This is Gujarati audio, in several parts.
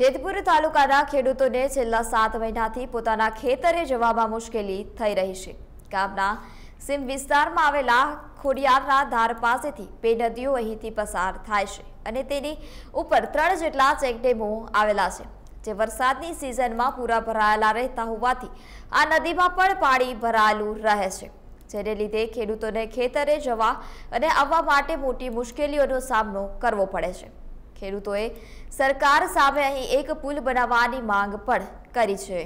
જેતપુર તાલુકાના ખેડૂતોને છેલ્લા સાત મહિનાથી પોતાના ખેતરે જવામાં મુશ્કેલી થઈ રહી છે ગામના સીમ વિસ્તારમાં આવેલા ખોડિયારના ધાર પાસેથી બે નદીઓ અહીંથી પસાર થાય છે અને તેની ઉપર ત્રણ જેટલા ચેકડેમો આવેલા છે જે વરસાદની સિઝનમાં પૂરા ભરાયેલા રહેતા હોવાથી આ નદીમાં પણ પાણી ભરાયેલું રહે છે જેને લીધે ખેડૂતોને ખેતરે જવા અને આવવા માટે મોટી મુશ્કેલીઓનો સામનો કરવો પડે છે ખેડૂતોએ સરકાર સામે અહીં એક પુલ બનાવવાની માંગ પણ કરી છે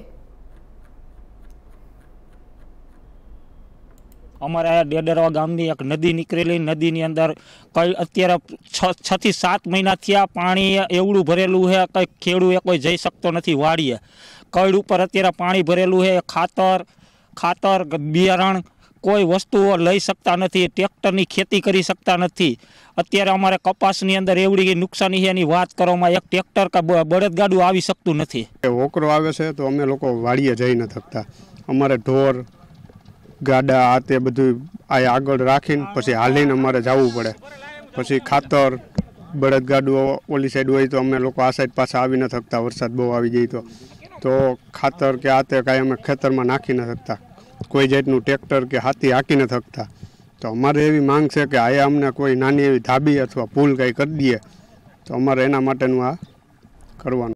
અમારા ડેડરવા ગામની એક નદી નીકળેલી નદીની અંદર કંઈ અત્યારે છ થી સાત મહિના થયા પાણી એવડું ભરેલું છે કંઈ ખેડૂએ કોઈ જઈ શકતો નથી વાડીએ કળ ઉપર અત્યારે પાણી ભરેલું છે ખાતર ખાતર બિયારણ કોઈ વસ્તુઓ લઈ શકતા નથી ટ્રેક્ટરની ખેતી કરી શકતા નથી અત્યારે અમારે કપાસની અંદર એવડી નુકસાની છે એની વાત કરવામાં એક ટ્રેક્ટર કે બળદગાડું આવી શકતું નથી ઓકરો આવે છે તો અમે લોકો વાડીએ જઈ ન શકતા અમારે ઢોર ગાડા આ તે બધું આ આગળ રાખીને પછી હાલીને અમારે જવું પડે પછી ખાતર બળદગાડું ઓલી સાઈડ હોય તો અમે લોકો આ સાઈડ પાછા આવી ન શકતા વરસાદ બહુ આવી જાય તો તો ખાતર કે આ તે કાંઈ અમે ખેતરમાં નાખી ન શકતા કોઈ જાતનું ટ્રેક્ટર કે હાથી હાંકી નથી શકતા તો અમારે એવી માંગ છે કે આયા અમને કોઈ નાની એવી ધાબી અથવા પુલ કંઈ કરી દઈએ તો અમારે એના માટેનું આ કરવાનું